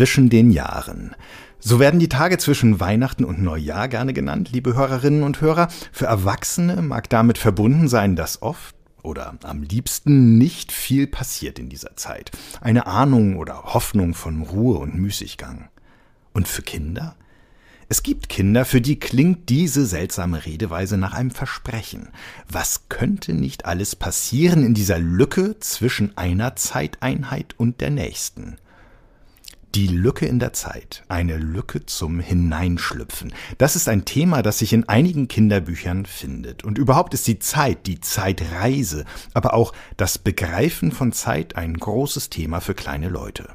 zwischen den Jahren. So werden die Tage zwischen Weihnachten und Neujahr gerne genannt, liebe Hörerinnen und Hörer. Für Erwachsene mag damit verbunden sein, dass oft oder am liebsten nicht viel passiert in dieser Zeit. Eine Ahnung oder Hoffnung von Ruhe und Müßiggang. Und für Kinder? Es gibt Kinder, für die klingt diese seltsame Redeweise nach einem Versprechen. Was könnte nicht alles passieren in dieser Lücke zwischen einer Zeiteinheit und der nächsten? Die Lücke in der Zeit, eine Lücke zum Hineinschlüpfen. Das ist ein Thema, das sich in einigen Kinderbüchern findet. Und überhaupt ist die Zeit, die Zeitreise, aber auch das Begreifen von Zeit ein großes Thema für kleine Leute.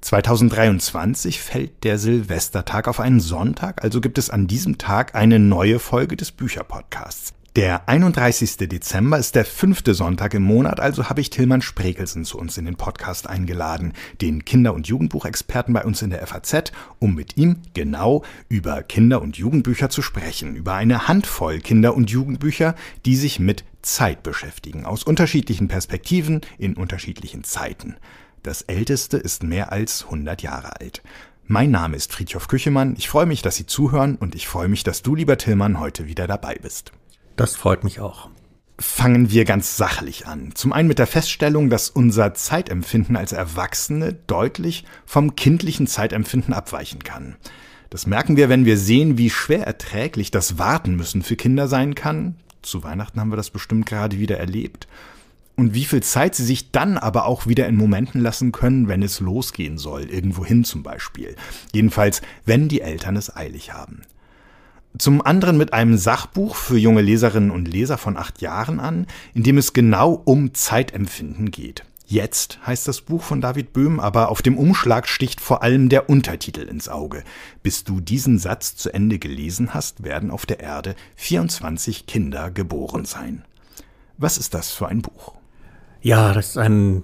2023 fällt der Silvestertag auf einen Sonntag, also gibt es an diesem Tag eine neue Folge des Bücherpodcasts. Der 31. Dezember ist der fünfte Sonntag im Monat, also habe ich Tillmann Spregelsen zu uns in den Podcast eingeladen, den Kinder- und Jugendbuchexperten bei uns in der FAZ, um mit ihm genau über Kinder- und Jugendbücher zu sprechen, über eine Handvoll Kinder- und Jugendbücher, die sich mit Zeit beschäftigen, aus unterschiedlichen Perspektiven, in unterschiedlichen Zeiten. Das älteste ist mehr als 100 Jahre alt. Mein Name ist Friedhof Küchemann, ich freue mich, dass Sie zuhören und ich freue mich, dass du, lieber Tillmann, heute wieder dabei bist. Das freut mich auch. Fangen wir ganz sachlich an. Zum einen mit der Feststellung, dass unser Zeitempfinden als Erwachsene deutlich vom kindlichen Zeitempfinden abweichen kann. Das merken wir, wenn wir sehen, wie schwer erträglich das Warten müssen für Kinder sein kann. Zu Weihnachten haben wir das bestimmt gerade wieder erlebt. Und wie viel Zeit sie sich dann aber auch wieder in Momenten lassen können, wenn es losgehen soll, irgendwohin zum Beispiel. Jedenfalls, wenn die Eltern es eilig haben zum anderen mit einem Sachbuch für junge Leserinnen und Leser von acht Jahren an, in dem es genau um Zeitempfinden geht. Jetzt heißt das Buch von David Böhm, aber auf dem Umschlag sticht vor allem der Untertitel ins Auge. Bis du diesen Satz zu Ende gelesen hast, werden auf der Erde 24 Kinder geboren sein. Was ist das für ein Buch? Ja, das ist ein,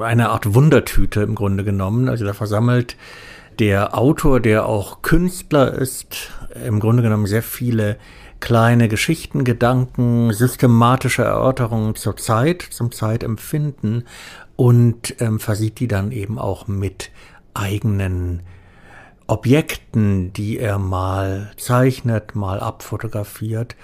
eine Art Wundertüte im Grunde genommen. Also da versammelt der Autor, der auch Künstler ist, im Grunde genommen sehr viele kleine Geschichten, Gedanken, systematische Erörterungen zur Zeit, zum Zeitempfinden und ähm, versieht die dann eben auch mit eigenen Objekten, die er mal zeichnet, mal abfotografiert.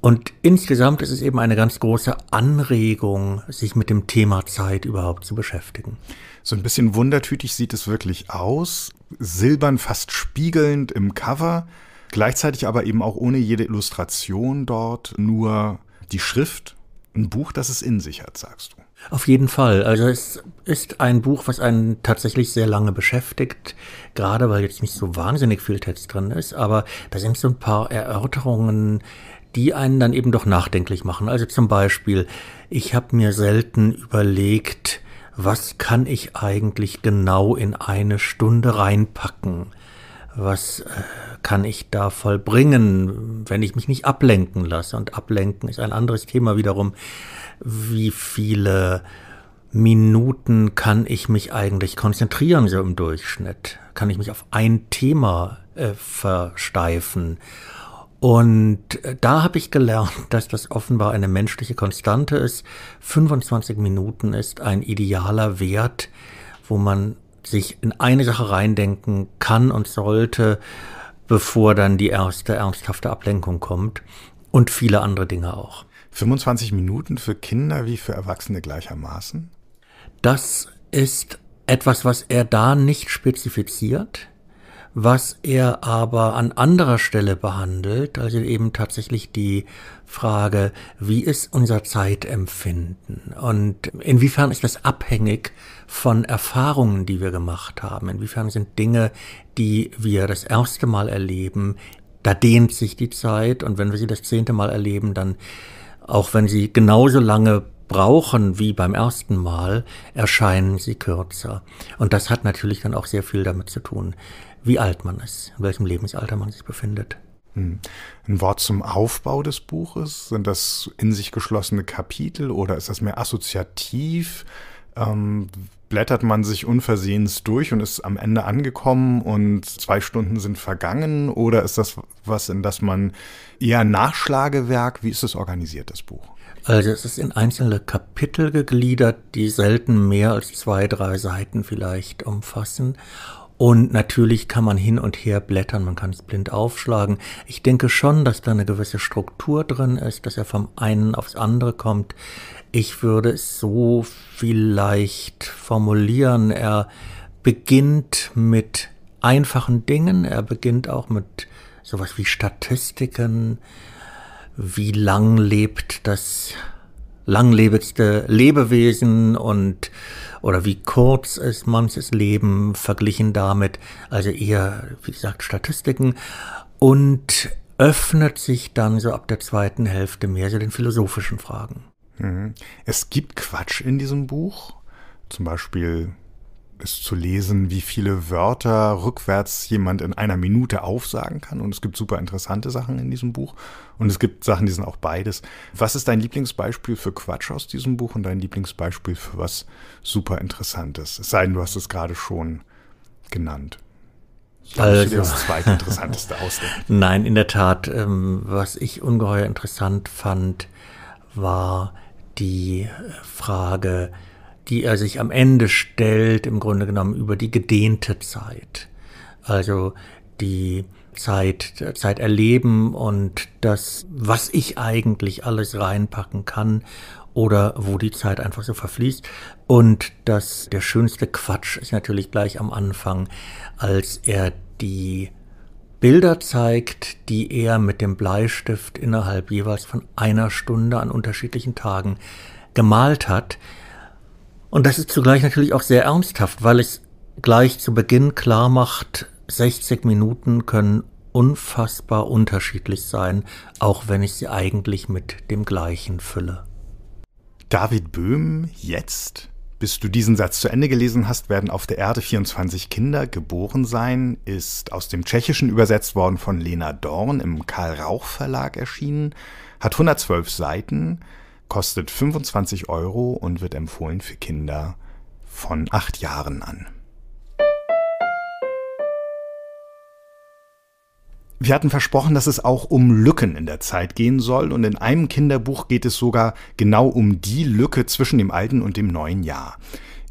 Und insgesamt ist es eben eine ganz große Anregung, sich mit dem Thema Zeit überhaupt zu beschäftigen. So ein bisschen wundertütig sieht es wirklich aus silbern, fast spiegelnd im Cover, gleichzeitig aber eben auch ohne jede Illustration dort, nur die Schrift, ein Buch, das es in sich hat, sagst du. Auf jeden Fall. Also es ist ein Buch, was einen tatsächlich sehr lange beschäftigt, gerade weil jetzt nicht so wahnsinnig viel Text drin ist, aber da sind so ein paar Erörterungen, die einen dann eben doch nachdenklich machen. Also zum Beispiel, ich habe mir selten überlegt, was kann ich eigentlich genau in eine Stunde reinpacken? Was äh, kann ich da vollbringen, wenn ich mich nicht ablenken lasse? Und ablenken ist ein anderes Thema wiederum. Wie viele Minuten kann ich mich eigentlich konzentrieren, so im Durchschnitt? Kann ich mich auf ein Thema äh, versteifen? Und äh, da habe ich gelernt, dass das offenbar eine menschliche Konstante ist. 25 Minuten ist ein idealer Wert, wo man sich in eine Sache reindenken kann und sollte, bevor dann die erste ernsthafte Ablenkung kommt. Und viele andere Dinge auch. 25 Minuten für Kinder wie für Erwachsene gleichermaßen? Das ist etwas, was er da nicht spezifiziert was er aber an anderer Stelle behandelt, also eben tatsächlich die Frage, wie ist unser Zeitempfinden und inwiefern ist das abhängig von Erfahrungen, die wir gemacht haben, inwiefern sind Dinge, die wir das erste Mal erleben, da dehnt sich die Zeit und wenn wir sie das zehnte Mal erleben, dann, auch wenn sie genauso lange brauchen wie beim ersten Mal, erscheinen sie kürzer. Und das hat natürlich dann auch sehr viel damit zu tun, wie alt man ist, in welchem Lebensalter man sich befindet. Hm. Ein Wort zum Aufbau des Buches. Sind das in sich geschlossene Kapitel oder ist das mehr assoziativ? Ähm, blättert man sich unversehens durch und ist am Ende angekommen und zwei Stunden sind vergangen? Oder ist das was, in das man eher Nachschlagewerk? Wie ist es organisiert, das Buch? Also es ist in einzelne Kapitel gegliedert, die selten mehr als zwei, drei Seiten vielleicht umfassen. Und natürlich kann man hin und her blättern, man kann es blind aufschlagen. Ich denke schon, dass da eine gewisse Struktur drin ist, dass er vom einen aufs andere kommt. Ich würde es so vielleicht formulieren. Er beginnt mit einfachen Dingen, er beginnt auch mit sowas wie Statistiken, wie lang lebt das langlebigste Lebewesen und oder wie kurz ist manches Leben verglichen damit, also eher, wie gesagt, Statistiken und öffnet sich dann so ab der zweiten Hälfte mehr so den philosophischen Fragen. Mhm. Es gibt Quatsch in diesem Buch, zum Beispiel ist zu lesen, wie viele Wörter rückwärts jemand in einer Minute aufsagen kann. Und es gibt super interessante Sachen in diesem Buch. Und es gibt Sachen, die sind auch beides. Was ist dein Lieblingsbeispiel für Quatsch aus diesem Buch und dein Lieblingsbeispiel für was super Interessantes? Es sei denn, du hast es gerade schon genannt. Ich glaube, also, das zweite interessanteste ausdenken. Nein, in der Tat. Ähm, was ich ungeheuer interessant fand, war die Frage, die er sich am Ende stellt, im Grunde genommen über die gedehnte Zeit. Also die Zeit, Zeit erleben und das, was ich eigentlich alles reinpacken kann oder wo die Zeit einfach so verfließt. Und das, der schönste Quatsch ist natürlich gleich am Anfang, als er die Bilder zeigt, die er mit dem Bleistift innerhalb jeweils von einer Stunde an unterschiedlichen Tagen gemalt hat. Und das ist zugleich natürlich auch sehr ernsthaft, weil es gleich zu Beginn klar macht, 60 Minuten können unfassbar unterschiedlich sein, auch wenn ich sie eigentlich mit dem gleichen fülle. David Böhm, jetzt? Bis du diesen Satz zu Ende gelesen hast, werden auf der Erde 24 Kinder geboren sein, ist aus dem Tschechischen übersetzt worden von Lena Dorn, im Karl Rauch Verlag erschienen, hat 112 Seiten, kostet 25 Euro und wird empfohlen für Kinder von acht Jahren an. Wir hatten versprochen, dass es auch um Lücken in der Zeit gehen soll und in einem Kinderbuch geht es sogar genau um die Lücke zwischen dem alten und dem neuen Jahr.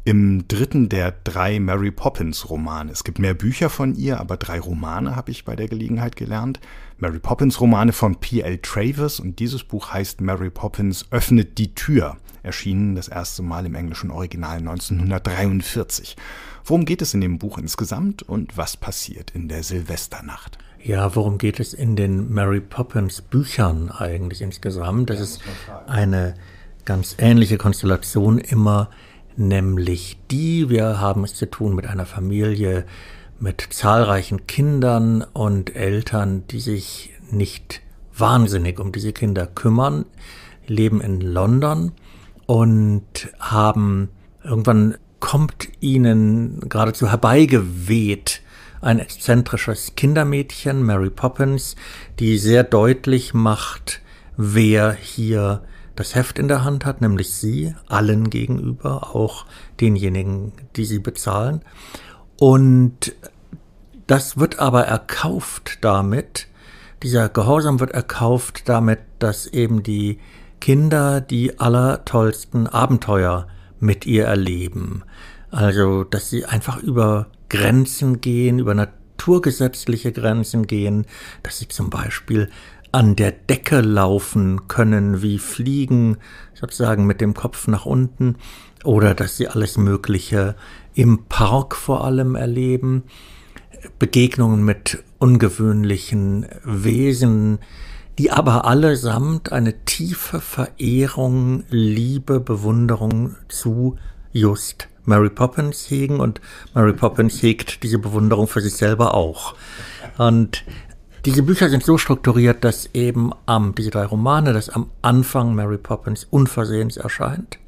Im dritten der drei Mary Poppins Romane. Es gibt mehr Bücher von ihr, aber drei Romane habe ich bei der Gelegenheit gelernt. Mary Poppins Romane von P.L. Travers und dieses Buch heißt Mary Poppins öffnet die Tür, erschienen das erste Mal im englischen Original 1943. Worum geht es in dem Buch insgesamt und was passiert in der Silvesternacht? Ja, worum geht es in den Mary Poppins Büchern eigentlich insgesamt? Das ist eine ganz ähnliche Konstellation immer, nämlich die, wir haben es zu tun mit einer Familie, mit zahlreichen Kindern und Eltern, die sich nicht wahnsinnig um diese Kinder kümmern, leben in London und haben irgendwann kommt ihnen geradezu herbeigeweht ein exzentrisches Kindermädchen, Mary Poppins, die sehr deutlich macht, wer hier das Heft in der Hand hat, nämlich sie, allen gegenüber, auch denjenigen, die sie bezahlen. Und das wird aber erkauft damit, dieser Gehorsam wird erkauft damit, dass eben die Kinder die allertollsten Abenteuer mit ihr erleben. Also, dass sie einfach über Grenzen gehen, über naturgesetzliche Grenzen gehen, dass sie zum Beispiel an der Decke laufen können, wie Fliegen, sozusagen mit dem Kopf nach unten, oder dass sie alles Mögliche im Park vor allem erleben. Begegnungen mit ungewöhnlichen Wesen, die aber allesamt eine tiefe Verehrung, Liebe, Bewunderung zu just Mary Poppins hegen und Mary Poppins hegt diese Bewunderung für sich selber auch. Und diese Bücher sind so strukturiert, dass eben am, diese drei Romane, dass am Anfang Mary Poppins unversehens erscheint,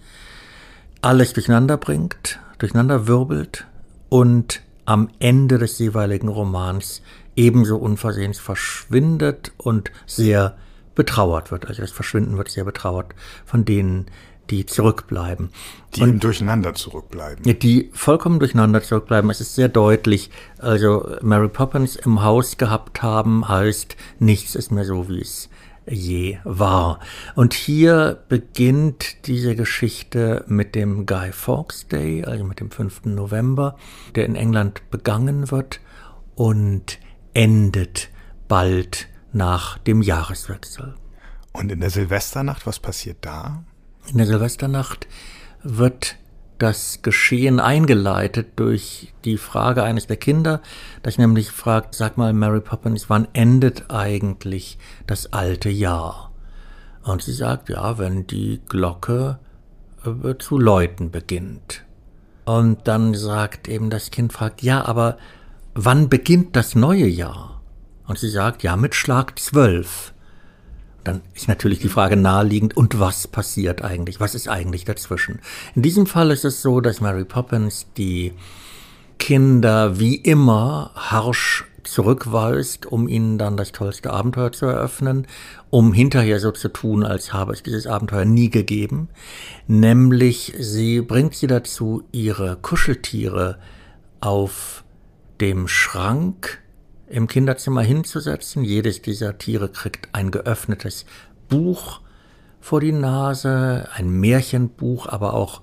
alles durcheinander bringt, durcheinander wirbelt und am Ende des jeweiligen Romans ebenso unversehens verschwindet und sehr betrauert wird. Also das Verschwinden wird sehr betrauert von denen, die zurückbleiben. Die und, Durcheinander zurückbleiben. Die vollkommen durcheinander zurückbleiben. Es ist sehr deutlich, also Mary Poppins im Haus gehabt haben heißt, nichts ist mehr so, wie es je war. Und hier beginnt diese Geschichte mit dem Guy Fawkes Day, also mit dem 5. November, der in England begangen wird und endet bald nach dem Jahreswechsel. Und in der Silvesternacht, was passiert da? In der Silvesternacht wird das Geschehen eingeleitet durch die Frage eines der Kinder, das ich nämlich fragt, sag mal Mary Poppins, wann endet eigentlich das alte Jahr? Und sie sagt, ja, wenn die Glocke äh, zu läuten beginnt. Und dann sagt eben das Kind, fragt, ja, aber wann beginnt das neue Jahr? Und sie sagt, ja, mit Schlag zwölf dann ist natürlich die Frage naheliegend, und was passiert eigentlich? Was ist eigentlich dazwischen? In diesem Fall ist es so, dass Mary Poppins die Kinder wie immer harsch zurückweist, um ihnen dann das tollste Abenteuer zu eröffnen, um hinterher so zu tun, als habe es dieses Abenteuer nie gegeben. Nämlich sie bringt sie dazu, ihre Kuscheltiere auf dem Schrank im Kinderzimmer hinzusetzen. Jedes dieser Tiere kriegt ein geöffnetes Buch vor die Nase, ein Märchenbuch, aber auch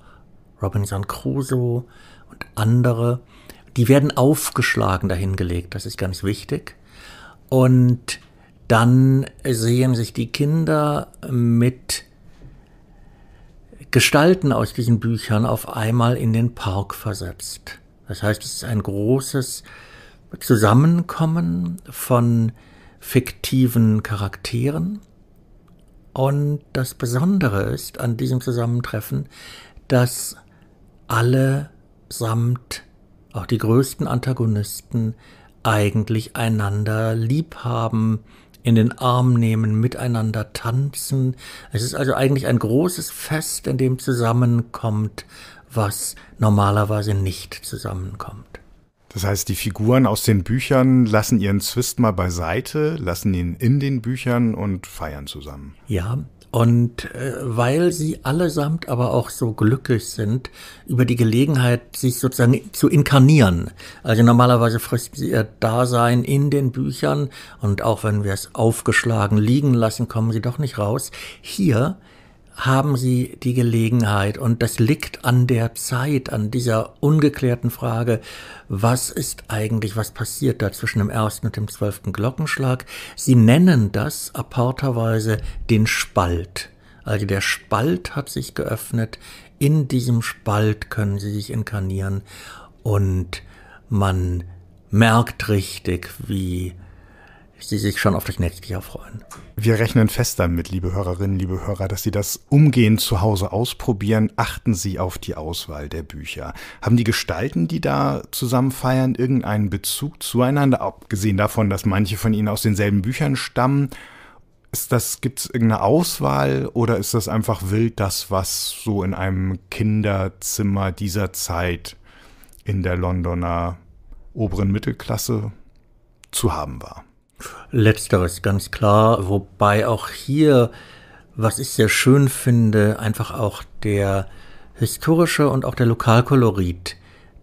Robinson Crusoe und andere. Die werden aufgeschlagen dahingelegt, das ist ganz wichtig. Und dann sehen sich die Kinder mit Gestalten aus diesen Büchern auf einmal in den Park versetzt. Das heißt, es ist ein großes Zusammenkommen von fiktiven Charakteren. Und das Besondere ist an diesem Zusammentreffen, dass alle samt auch die größten Antagonisten eigentlich einander lieb haben, in den Arm nehmen, miteinander tanzen. Es ist also eigentlich ein großes Fest, in dem zusammenkommt, was normalerweise nicht zusammenkommt. Das heißt, die Figuren aus den Büchern lassen ihren Zwist mal beiseite, lassen ihn in den Büchern und feiern zusammen. Ja, und äh, weil sie allesamt aber auch so glücklich sind über die Gelegenheit, sich sozusagen zu inkarnieren. Also normalerweise frisst sie ihr Dasein in den Büchern und auch wenn wir es aufgeschlagen liegen lassen, kommen sie doch nicht raus. Hier haben sie die Gelegenheit, und das liegt an der Zeit, an dieser ungeklärten Frage, was ist eigentlich, was passiert da zwischen dem ersten und dem zwölften Glockenschlag. Sie nennen das apporterweise den Spalt. Also der Spalt hat sich geöffnet, in diesem Spalt können sie sich inkarnieren und man merkt richtig, wie die sich schon auf das nächste Netztier freuen. Wir rechnen fest damit, liebe Hörerinnen, liebe Hörer, dass Sie das umgehend zu Hause ausprobieren. Achten Sie auf die Auswahl der Bücher. Haben die Gestalten, die da zusammen feiern, irgendeinen Bezug zueinander, abgesehen davon, dass manche von ihnen aus denselben Büchern stammen? Ist das, gibt es irgendeine Auswahl oder ist das einfach wild das, was so in einem Kinderzimmer dieser Zeit in der Londoner oberen Mittelklasse zu haben war? Letzteres, ganz klar. Wobei auch hier, was ich sehr schön finde, einfach auch der historische und auch der Lokalkolorit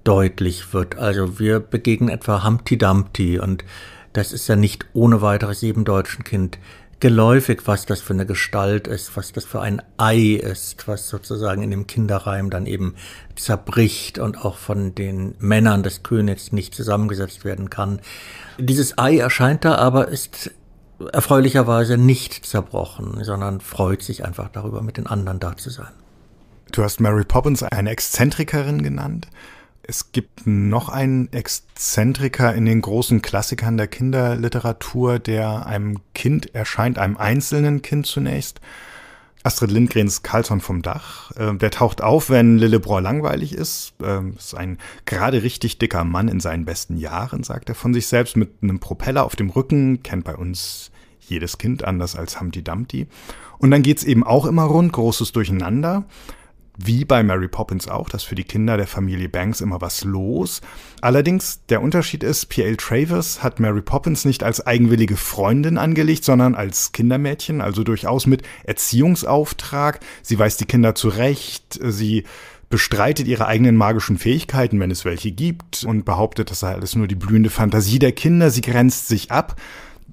deutlich wird. Also wir begegnen etwa Humpty Dumpty und das ist ja nicht ohne weiteres jedem deutschen Kind geläufig, was das für eine Gestalt ist, was das für ein Ei ist, was sozusagen in dem Kinderreim dann eben zerbricht und auch von den Männern des Königs nicht zusammengesetzt werden kann. Dieses Ei erscheint da, aber ist erfreulicherweise nicht zerbrochen, sondern freut sich einfach darüber, mit den anderen da zu sein. Du hast Mary Poppins eine Exzentrikerin genannt. Es gibt noch einen Exzentriker in den großen Klassikern der Kinderliteratur, der einem Kind erscheint, einem einzelnen Kind zunächst, Astrid Lindgrens Carlson vom Dach. Ähm, der taucht auf, wenn Lillebrohr langweilig ist. Ähm, ist ein gerade richtig dicker Mann in seinen besten Jahren, sagt er von sich selbst, mit einem Propeller auf dem Rücken. Kennt bei uns jedes Kind anders als Humpty Dumpty. Und dann geht's eben auch immer rund, großes Durcheinander wie bei Mary Poppins auch, dass für die Kinder der Familie Banks immer was los. Allerdings, der Unterschied ist, P.L. Travers hat Mary Poppins nicht als eigenwillige Freundin angelegt, sondern als Kindermädchen, also durchaus mit Erziehungsauftrag. Sie weiß die Kinder zurecht, sie bestreitet ihre eigenen magischen Fähigkeiten, wenn es welche gibt, und behauptet, das sei alles nur die blühende Fantasie der Kinder, sie grenzt sich ab.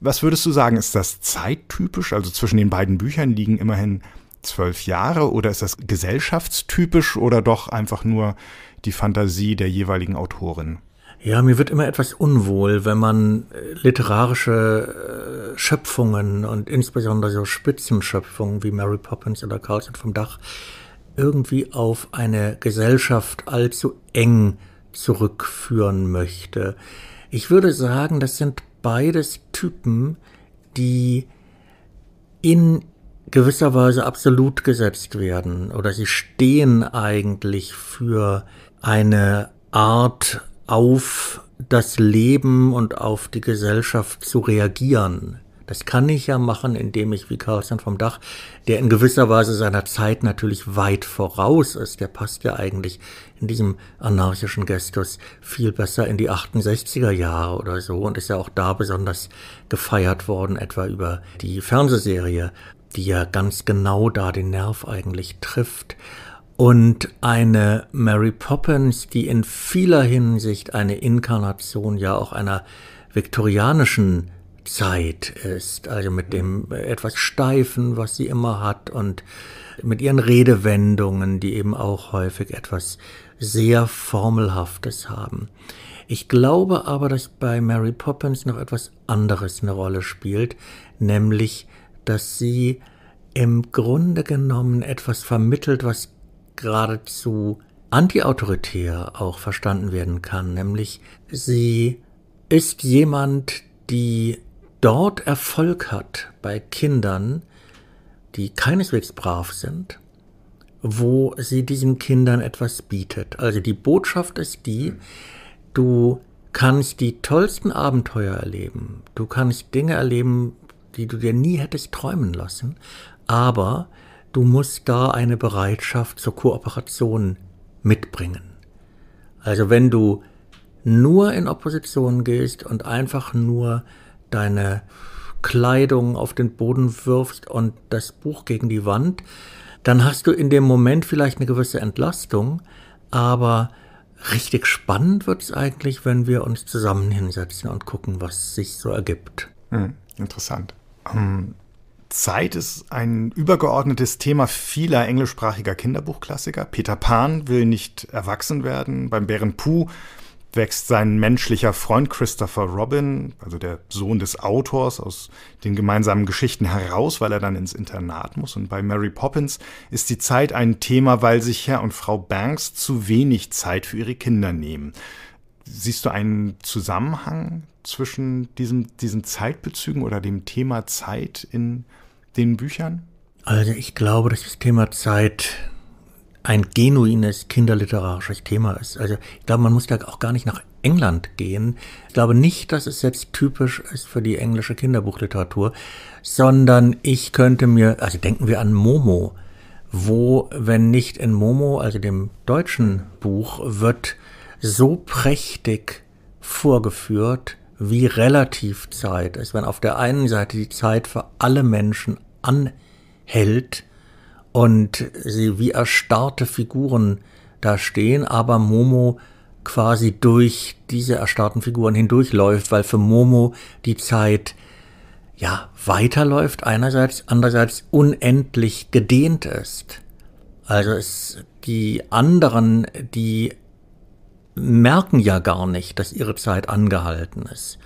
Was würdest du sagen, ist das zeittypisch? Also zwischen den beiden Büchern liegen immerhin zwölf Jahre oder ist das gesellschaftstypisch oder doch einfach nur die Fantasie der jeweiligen Autorin? Ja, mir wird immer etwas unwohl, wenn man äh, literarische äh, Schöpfungen und insbesondere so Spitzenschöpfungen wie Mary Poppins oder Carlson vom Dach irgendwie auf eine Gesellschaft allzu eng zurückführen möchte. Ich würde sagen, das sind beides Typen, die in gewisserweise absolut gesetzt werden oder sie stehen eigentlich für eine Art auf das Leben und auf die Gesellschaft zu reagieren. Das kann ich ja machen, indem ich wie Carlson vom Dach, der in gewisser Weise seiner Zeit natürlich weit voraus ist, der passt ja eigentlich in diesem anarchischen Gestus viel besser in die 68er Jahre oder so und ist ja auch da besonders gefeiert worden, etwa über die Fernsehserie wie er ganz genau da den Nerv eigentlich trifft. Und eine Mary Poppins, die in vieler Hinsicht eine Inkarnation ja auch einer viktorianischen Zeit ist, also mit dem etwas Steifen, was sie immer hat und mit ihren Redewendungen, die eben auch häufig etwas sehr Formelhaftes haben. Ich glaube aber, dass bei Mary Poppins noch etwas anderes eine Rolle spielt, nämlich dass sie im Grunde genommen etwas vermittelt, was geradezu antiautoritär auch verstanden werden kann, nämlich sie ist jemand, die dort Erfolg hat bei Kindern, die keineswegs brav sind, wo sie diesen Kindern etwas bietet. Also die Botschaft ist die, du kannst die tollsten Abenteuer erleben, du kannst Dinge erleben, die du dir nie hättest träumen lassen. Aber du musst da eine Bereitschaft zur Kooperation mitbringen. Also wenn du nur in Opposition gehst und einfach nur deine Kleidung auf den Boden wirfst und das Buch gegen die Wand, dann hast du in dem Moment vielleicht eine gewisse Entlastung, aber richtig spannend wird es eigentlich, wenn wir uns zusammen hinsetzen und gucken, was sich so ergibt. Hm, interessant. Zeit ist ein übergeordnetes Thema vieler englischsprachiger Kinderbuchklassiker. Peter Pan will nicht erwachsen werden. Beim Bären Puh wächst sein menschlicher Freund Christopher Robin, also der Sohn des Autors, aus den gemeinsamen Geschichten heraus, weil er dann ins Internat muss. Und bei Mary Poppins ist die Zeit ein Thema, weil sich Herr und Frau Banks zu wenig Zeit für ihre Kinder nehmen. Siehst du einen Zusammenhang zwischen diesem, diesen Zeitbezügen oder dem Thema Zeit in den Büchern? Also ich glaube, dass das Thema Zeit ein genuines kinderliterarisches Thema ist. Also ich glaube, man muss da auch gar nicht nach England gehen. Ich glaube nicht, dass es jetzt typisch ist für die englische Kinderbuchliteratur, sondern ich könnte mir, also denken wir an Momo, wo, wenn nicht in Momo, also dem deutschen Buch, wird so prächtig vorgeführt, wie relativ Zeit ist, wenn auf der einen Seite die Zeit für alle Menschen anhält und sie wie erstarrte Figuren da stehen, aber Momo quasi durch diese erstarrten Figuren hindurchläuft, weil für Momo die Zeit ja weiterläuft einerseits, andererseits unendlich gedehnt ist. Also es die anderen, die merken ja gar nicht, dass ihre Zeit angehalten ist.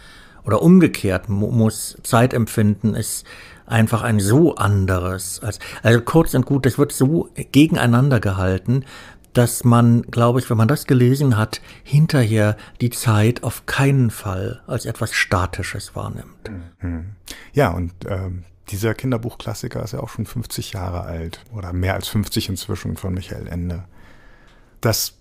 Oder umgekehrt muss Zeitempfinden ist einfach ein so anderes. Als, also kurz und gut, das wird so gegeneinander gehalten, dass man, glaube ich, wenn man das gelesen hat, hinterher die Zeit auf keinen Fall als etwas Statisches wahrnimmt. Mhm. Ja, und ähm, dieser Kinderbuchklassiker ist ja auch schon 50 Jahre alt oder mehr als 50 inzwischen von Michael Ende. Das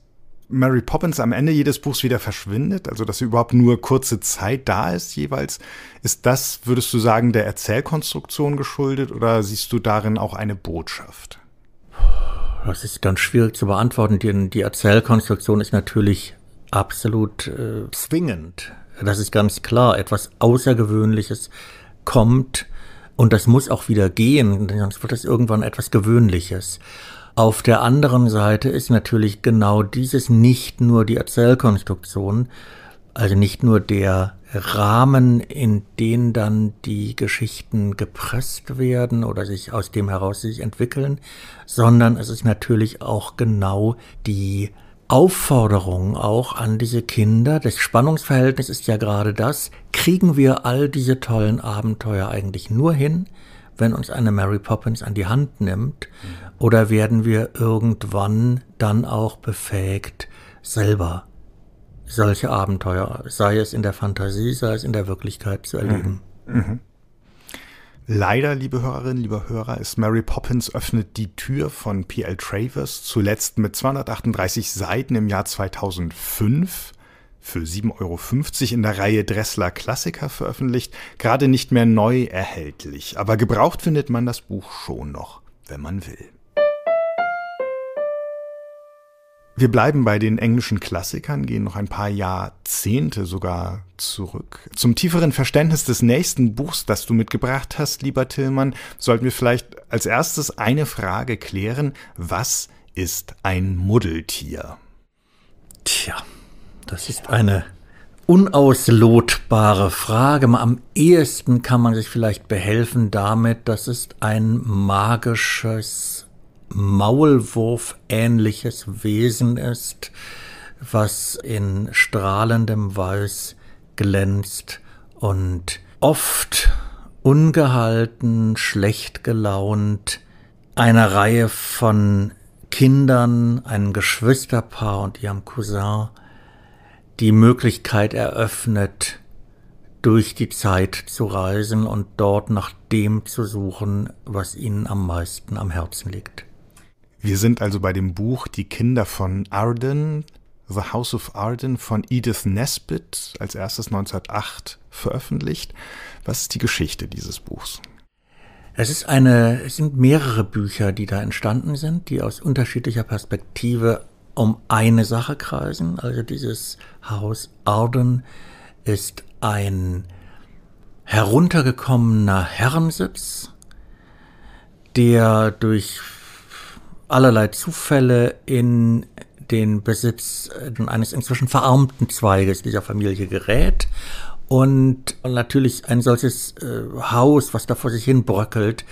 Mary Poppins am Ende jedes Buchs wieder verschwindet, also dass sie überhaupt nur kurze Zeit da ist jeweils, ist das, würdest du sagen, der Erzählkonstruktion geschuldet oder siehst du darin auch eine Botschaft? Das ist ganz schwierig zu beantworten, denn die Erzählkonstruktion ist natürlich absolut äh, zwingend. Das ist ganz klar. Etwas Außergewöhnliches kommt und das muss auch wieder gehen, sonst wird das irgendwann etwas Gewöhnliches. Auf der anderen Seite ist natürlich genau dieses nicht nur die Erzählkonstruktion, also nicht nur der Rahmen, in den dann die Geschichten gepresst werden oder sich aus dem heraus sich entwickeln, sondern es ist natürlich auch genau die Aufforderung auch an diese Kinder. Das Spannungsverhältnis ist ja gerade das, kriegen wir all diese tollen Abenteuer eigentlich nur hin, wenn uns eine Mary Poppins an die Hand nimmt? Oder werden wir irgendwann dann auch befähigt, selber solche Abenteuer, sei es in der Fantasie, sei es in der Wirklichkeit, zu erleben? Mhm. Mhm. Leider, liebe Hörerinnen, lieber Hörer, ist Mary Poppins öffnet die Tür von P.L. Travers, zuletzt mit 238 Seiten im Jahr 2005 für 7,50 Euro in der Reihe Dressler Klassiker veröffentlicht, gerade nicht mehr neu erhältlich, aber gebraucht findet man das Buch schon noch, wenn man will. Wir bleiben bei den englischen Klassikern, gehen noch ein paar Jahrzehnte sogar zurück. Zum tieferen Verständnis des nächsten Buchs, das du mitgebracht hast, lieber Tillmann, sollten wir vielleicht als erstes eine Frage klären. Was ist ein Muddeltier? Tja, das ist eine unauslotbare Frage. Am ehesten kann man sich vielleicht behelfen damit, dass es ein magisches, Maulwurf-ähnliches Wesen ist, was in strahlendem Weiß glänzt und oft ungehalten, schlecht gelaunt, einer Reihe von Kindern, einem Geschwisterpaar und ihrem Cousin die Möglichkeit eröffnet, durch die Zeit zu reisen und dort nach dem zu suchen, was ihnen am meisten am Herzen liegt. Wir sind also bei dem Buch Die Kinder von Arden, The House of Arden von Edith Nesbitt, als erstes 1908 veröffentlicht. Was ist die Geschichte dieses Buchs? Es ist eine, es sind mehrere Bücher, die da entstanden sind, die aus unterschiedlicher Perspektive um eine Sache kreisen. Also dieses Haus Arden ist ein heruntergekommener Herrensitz, der durch allerlei Zufälle in den Besitz eines inzwischen verarmten Zweiges dieser Familie gerät. Und natürlich ein solches äh, Haus, was da vor sich hin bröckelt,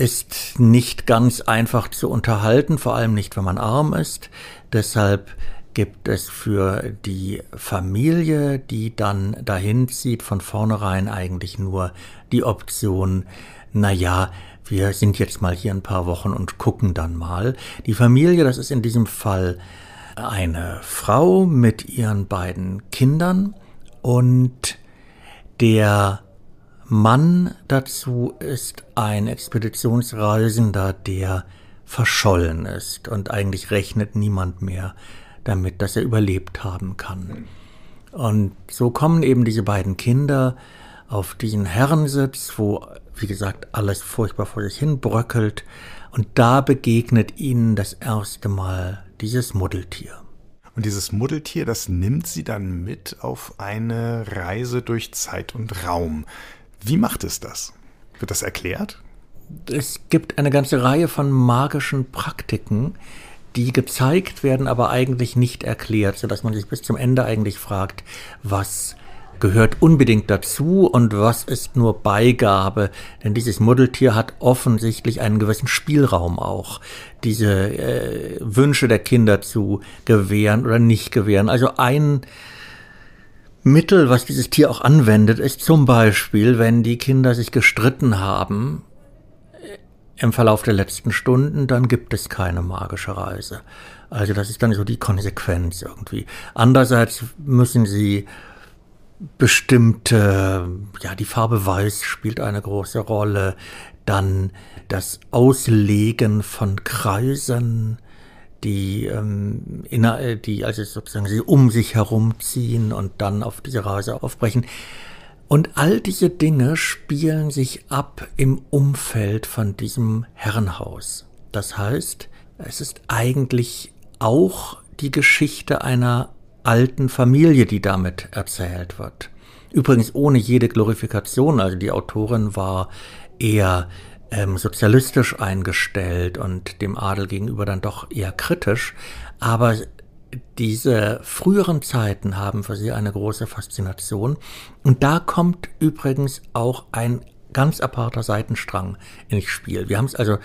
ist nicht ganz einfach zu unterhalten, vor allem nicht, wenn man arm ist. Deshalb gibt es für die Familie, die dann dahin zieht, von vornherein eigentlich nur die Option, naja, wir sind jetzt mal hier ein paar Wochen und gucken dann mal. Die Familie, das ist in diesem Fall eine Frau mit ihren beiden Kindern und der Mann dazu ist ein Expeditionsreisender, der verschollen ist und eigentlich rechnet niemand mehr damit, dass er überlebt haben kann. Und so kommen eben diese beiden Kinder auf diesen Herrensitz, wo, wie gesagt, alles furchtbar vor sich hin bröckelt. Und da begegnet ihnen das erste Mal dieses Muddeltier. Und dieses Muddeltier, das nimmt sie dann mit auf eine Reise durch Zeit und Raum. Wie macht es das? Wird das erklärt? Es gibt eine ganze Reihe von magischen Praktiken, die gezeigt werden, aber eigentlich nicht erklärt, sodass man sich bis zum Ende eigentlich fragt, was gehört unbedingt dazu und was ist nur Beigabe, denn dieses Muddeltier hat offensichtlich einen gewissen Spielraum auch, diese äh, Wünsche der Kinder zu gewähren oder nicht gewähren. Also ein Mittel, was dieses Tier auch anwendet, ist zum Beispiel, wenn die Kinder sich gestritten haben äh, im Verlauf der letzten Stunden, dann gibt es keine magische Reise. Also das ist dann so die Konsequenz irgendwie. Andererseits müssen sie bestimmte, ja, die Farbe Weiß spielt eine große Rolle, dann das Auslegen von Kreisen, die, ähm, inner, äh, die also sozusagen sie um sich herumziehen und dann auf diese Reise aufbrechen. Und all diese Dinge spielen sich ab im Umfeld von diesem Herrenhaus. Das heißt, es ist eigentlich auch die Geschichte einer alten Familie, die damit erzählt wird. Übrigens ohne jede Glorifikation, also die Autorin war eher ähm, sozialistisch eingestellt und dem Adel gegenüber dann doch eher kritisch. Aber diese früheren Zeiten haben für sie eine große Faszination. Und da kommt übrigens auch ein ganz aparter Seitenstrang ins Spiel. Wir haben es also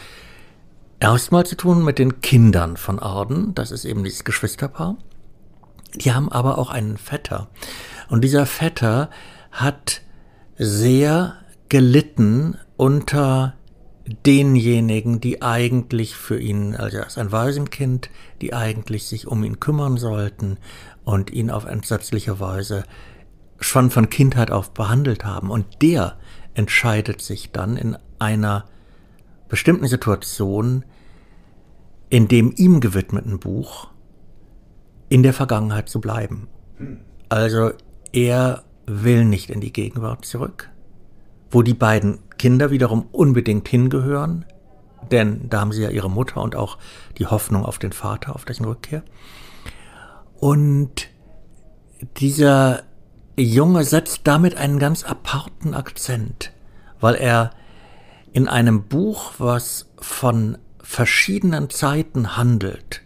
erstmal zu tun mit den Kindern von Arden. Das ist eben dieses Geschwisterpaar. Die haben aber auch einen Vetter. Und dieser Vetter hat sehr gelitten unter denjenigen, die eigentlich für ihn, also er ist ein Waisenkind, die eigentlich sich um ihn kümmern sollten und ihn auf entsetzliche Weise schon von Kindheit auf behandelt haben. Und der entscheidet sich dann in einer bestimmten Situation, in dem ihm gewidmeten Buch, in der Vergangenheit zu bleiben. Hm. Also er will nicht in die Gegenwart zurück wo die beiden Kinder wiederum unbedingt hingehören, denn da haben sie ja ihre Mutter und auch die Hoffnung auf den Vater, auf dessen Rückkehr. Und dieser Junge setzt damit einen ganz aparten Akzent, weil er in einem Buch, was von verschiedenen Zeiten handelt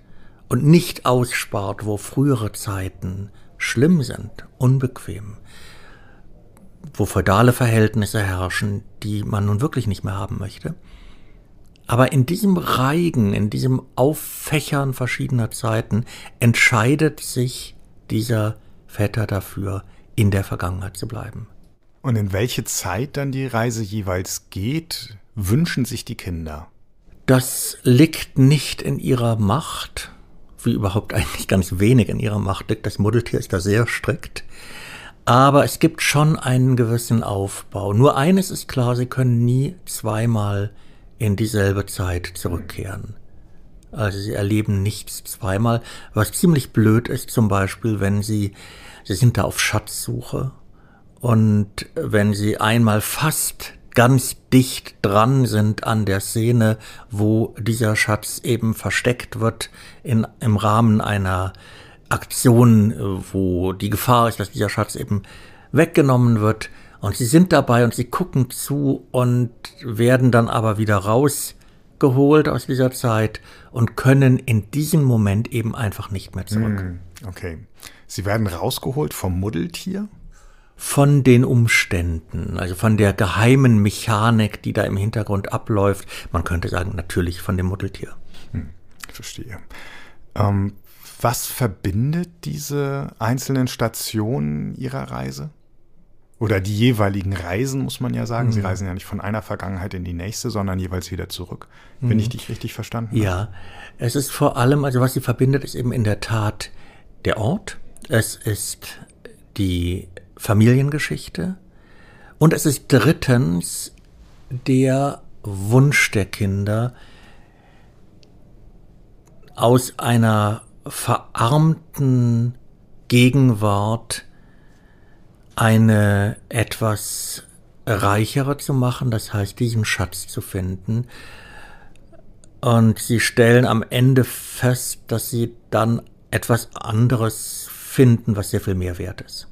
und nicht ausspart, wo frühere Zeiten schlimm sind, unbequem, wo feudale Verhältnisse herrschen, die man nun wirklich nicht mehr haben möchte. Aber in diesem Reigen, in diesem Auffächern verschiedener Zeiten entscheidet sich dieser Vetter dafür, in der Vergangenheit zu bleiben. Und in welche Zeit dann die Reise jeweils geht, wünschen sich die Kinder? Das liegt nicht in ihrer Macht, wie überhaupt eigentlich ganz wenig in ihrer Macht liegt. Das Muddeltier ist da sehr strikt. Aber es gibt schon einen gewissen Aufbau. Nur eines ist klar, sie können nie zweimal in dieselbe Zeit zurückkehren. Also sie erleben nichts zweimal, was ziemlich blöd ist, zum Beispiel, wenn sie, sie sind da auf Schatzsuche und wenn sie einmal fast ganz dicht dran sind an der Szene, wo dieser Schatz eben versteckt wird in, im Rahmen einer Aktionen, äh, wo die Gefahr ist, dass dieser Schatz eben weggenommen wird. Und sie sind dabei und sie gucken zu und werden dann aber wieder rausgeholt aus dieser Zeit und können in diesem Moment eben einfach nicht mehr zurück. Hm, okay. Sie werden rausgeholt vom Muddeltier? Von den Umständen, also von der geheimen Mechanik, die da im Hintergrund abläuft. Man könnte sagen, natürlich von dem Muddeltier. Hm, verstehe. Ähm, was verbindet diese einzelnen Stationen Ihrer Reise? Oder die jeweiligen Reisen, muss man ja sagen. Mhm. Sie reisen ja nicht von einer Vergangenheit in die nächste, sondern jeweils wieder zurück. Bin mhm. ich dich richtig verstanden? Ja, es ist vor allem, also was sie verbindet, ist eben in der Tat der Ort. Es ist die Familiengeschichte. Und es ist drittens der Wunsch der Kinder, aus einer verarmten Gegenwart eine etwas reichere zu machen, das heißt diesen Schatz zu finden. Und sie stellen am Ende fest, dass sie dann etwas anderes finden, was sehr viel mehr wert ist.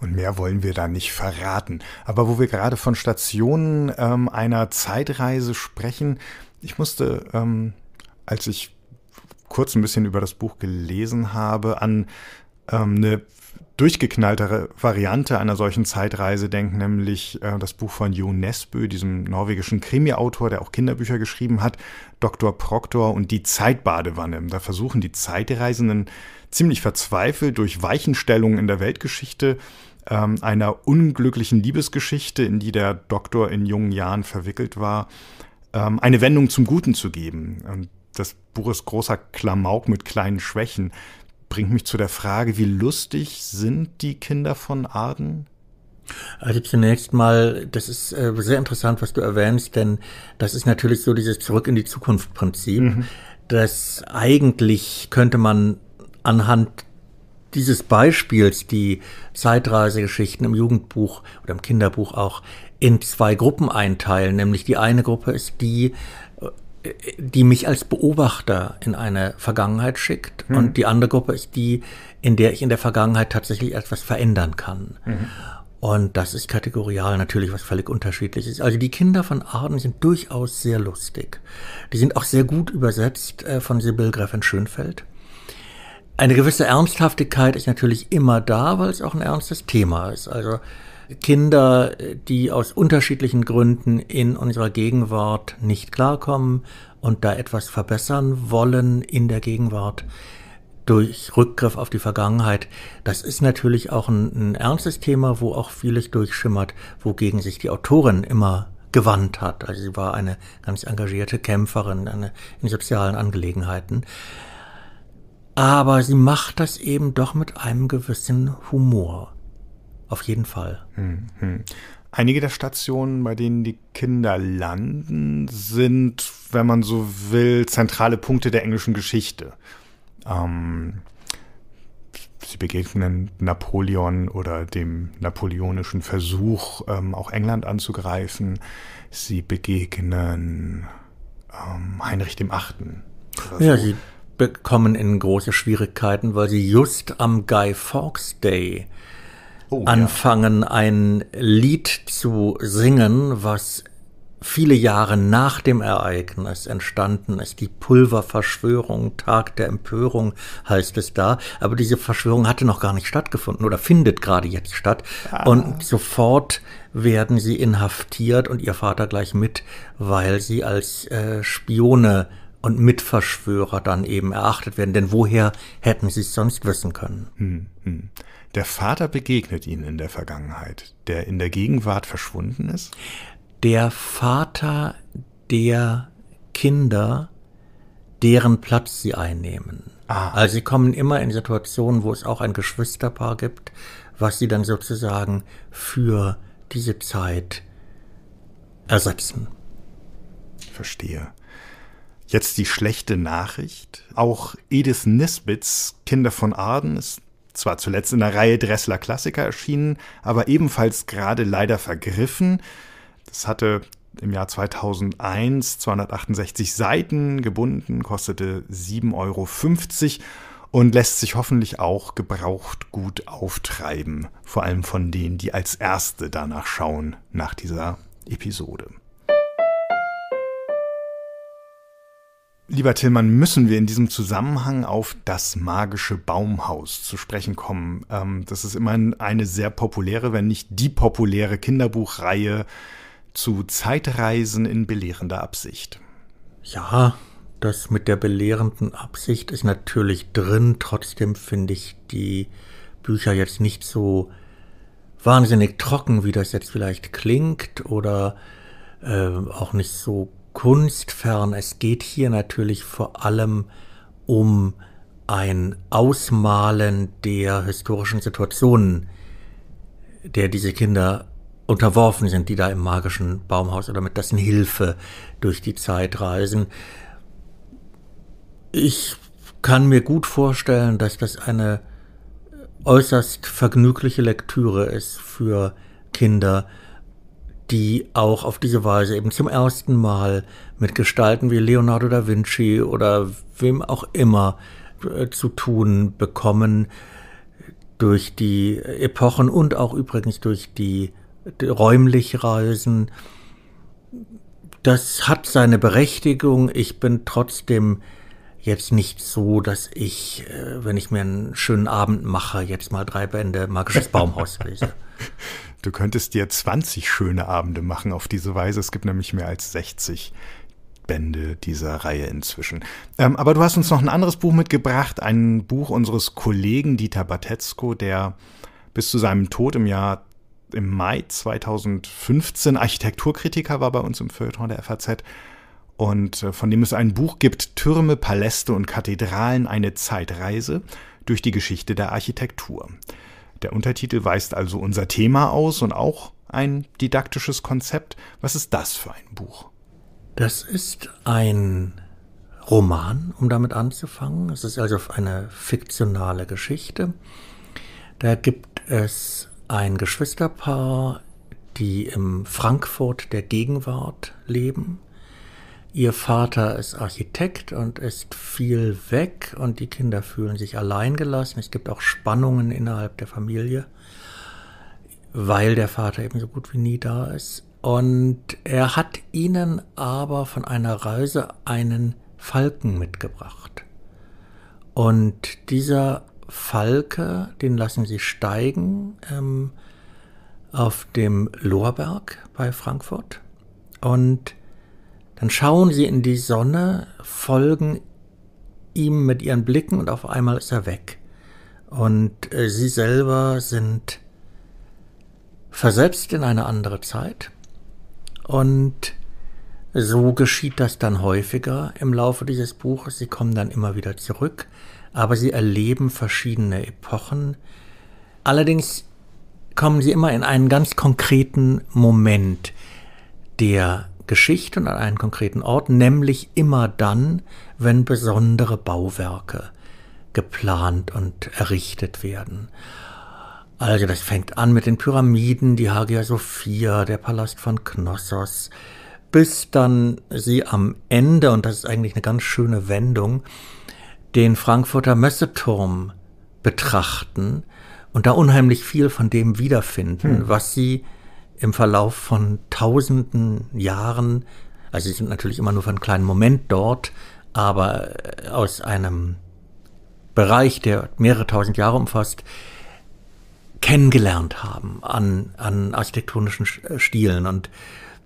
Und mehr wollen wir da nicht verraten. Aber wo wir gerade von Stationen ähm, einer Zeitreise sprechen, ich musste, ähm, als ich kurz ein bisschen über das Buch gelesen habe, an ähm, eine durchgeknalltere Variante einer solchen Zeitreise denken, nämlich äh, das Buch von Jo Nesbø, diesem norwegischen Krimi-Autor, der auch Kinderbücher geschrieben hat, Dr. Proctor und die Zeitbadewanne. Da versuchen die Zeitreisenden ziemlich verzweifelt durch Weichenstellungen in der Weltgeschichte ähm, einer unglücklichen Liebesgeschichte, in die der Doktor in jungen Jahren verwickelt war, ähm, eine Wendung zum Guten zu geben. Und das Buch ist großer Klamauk mit kleinen Schwächen. Bringt mich zu der Frage, wie lustig sind die Kinder von Arden? Also zunächst mal, das ist äh, sehr interessant, was du erwähnst, denn das ist natürlich so dieses Zurück in die Zukunft-Prinzip. Mhm. Das eigentlich könnte man anhand dieses Beispiels die Zeitreisegeschichten im Jugendbuch oder im Kinderbuch auch in zwei Gruppen einteilen. Nämlich die eine Gruppe ist die, die mich als Beobachter in eine Vergangenheit schickt mhm. und die andere Gruppe ist die, in der ich in der Vergangenheit tatsächlich etwas verändern kann. Mhm. Und das ist kategorial natürlich was völlig unterschiedliches. Also die Kinder von Arden sind durchaus sehr lustig. Die sind auch sehr gut übersetzt äh, von Sibyl Gräfin Schönfeld. Eine gewisse Ernsthaftigkeit ist natürlich immer da, weil es auch ein ernstes Thema ist. Also Kinder, die aus unterschiedlichen Gründen in unserer Gegenwart nicht klarkommen und da etwas verbessern wollen in der Gegenwart durch Rückgriff auf die Vergangenheit. Das ist natürlich auch ein, ein ernstes Thema, wo auch vieles durchschimmert, wogegen sich die Autorin immer gewandt hat. Also sie war eine ganz engagierte Kämpferin eine, in sozialen Angelegenheiten. Aber sie macht das eben doch mit einem gewissen Humor. Auf jeden Fall. Mhm. Einige der Stationen, bei denen die Kinder landen, sind, wenn man so will, zentrale Punkte der englischen Geschichte. Ähm, sie begegnen Napoleon oder dem napoleonischen Versuch, ähm, auch England anzugreifen. Sie begegnen ähm, Heinrich dem Achten. Ja, sie bekommen in große Schwierigkeiten, weil sie just am Guy Fawkes Day oh, anfangen, ja. ein Lied zu singen, was viele Jahre nach dem Ereignis entstanden ist. Die Pulververschwörung, Tag der Empörung heißt es da. Aber diese Verschwörung hatte noch gar nicht stattgefunden oder findet gerade jetzt statt. Ah. Und sofort werden sie inhaftiert und ihr Vater gleich mit, weil sie als äh, Spione und Mitverschwörer dann eben erachtet werden. Denn woher hätten sie es sonst wissen können? Hm, hm. Der Vater begegnet ihnen in der Vergangenheit, der in der Gegenwart verschwunden ist? Der Vater der Kinder, deren Platz sie einnehmen. Ah. Also sie kommen immer in Situationen, wo es auch ein Geschwisterpaar gibt, was sie dann sozusagen für diese Zeit ersetzen. Verstehe. Jetzt die schlechte Nachricht. Auch Edith Nisbets Kinder von Arden ist zwar zuletzt in der Reihe Dressler Klassiker erschienen, aber ebenfalls gerade leider vergriffen. Das hatte im Jahr 2001 268 Seiten gebunden, kostete 7,50 Euro und lässt sich hoffentlich auch gebraucht gut auftreiben, vor allem von denen, die als Erste danach schauen nach dieser Episode. Lieber Tillmann, müssen wir in diesem Zusammenhang auf das magische Baumhaus zu sprechen kommen. Ähm, das ist immerhin eine sehr populäre, wenn nicht die populäre Kinderbuchreihe zu Zeitreisen in belehrender Absicht. Ja, das mit der belehrenden Absicht ist natürlich drin. Trotzdem finde ich die Bücher jetzt nicht so wahnsinnig trocken, wie das jetzt vielleicht klingt, oder äh, auch nicht so kunstfern. Es geht hier natürlich vor allem um ein Ausmalen der historischen Situationen, der diese Kinder unterworfen sind, die da im magischen Baumhaus oder mit dessen Hilfe durch die Zeit reisen. Ich kann mir gut vorstellen, dass das eine äußerst vergnügliche Lektüre ist für Kinder, die auch auf diese Weise eben zum ersten Mal mit Gestalten wie Leonardo da Vinci oder wem auch immer äh, zu tun bekommen durch die Epochen und auch übrigens durch die, die räumlich Reisen. Das hat seine Berechtigung. Ich bin trotzdem jetzt nicht so, dass ich, äh, wenn ich mir einen schönen Abend mache, jetzt mal drei Bände Magisches Baumhaus lese. Du könntest dir 20 schöne Abende machen auf diese Weise. Es gibt nämlich mehr als 60 Bände dieser Reihe inzwischen. Ähm, aber du hast uns noch ein anderes Buch mitgebracht, ein Buch unseres Kollegen Dieter Batetzko, der bis zu seinem Tod im Jahr im Mai 2015 Architekturkritiker war bei uns im Feuilleton der FAZ und äh, von dem es ein Buch gibt, Türme, Paläste und Kathedralen, eine Zeitreise durch die Geschichte der Architektur. Der Untertitel weist also unser Thema aus und auch ein didaktisches Konzept. Was ist das für ein Buch? Das ist ein Roman, um damit anzufangen. Es ist also eine fiktionale Geschichte. Da gibt es ein Geschwisterpaar, die im Frankfurt der Gegenwart leben Ihr Vater ist Architekt und ist viel weg und die Kinder fühlen sich alleingelassen. Es gibt auch Spannungen innerhalb der Familie, weil der Vater eben so gut wie nie da ist. Und er hat ihnen aber von einer Reise einen Falken mitgebracht. Und dieser Falke, den lassen sie steigen ähm, auf dem Lorberg bei Frankfurt. Und dann schauen sie in die Sonne, folgen ihm mit ihren Blicken und auf einmal ist er weg. Und äh, sie selber sind versetzt in eine andere Zeit. Und so geschieht das dann häufiger im Laufe dieses Buches. Sie kommen dann immer wieder zurück, aber sie erleben verschiedene Epochen. Allerdings kommen sie immer in einen ganz konkreten Moment, der Geschichte und an einen konkreten Ort, nämlich immer dann, wenn besondere Bauwerke geplant und errichtet werden. Also das fängt an mit den Pyramiden, die Hagia Sophia, der Palast von Knossos, bis dann sie am Ende, und das ist eigentlich eine ganz schöne Wendung, den Frankfurter Messeturm betrachten und da unheimlich viel von dem wiederfinden, hm. was sie im Verlauf von tausenden Jahren, also sie sind natürlich immer nur für einen kleinen Moment dort, aber äh, aus einem Bereich, der mehrere tausend Jahre umfasst, kennengelernt haben an, an architektonischen äh, Stilen. Und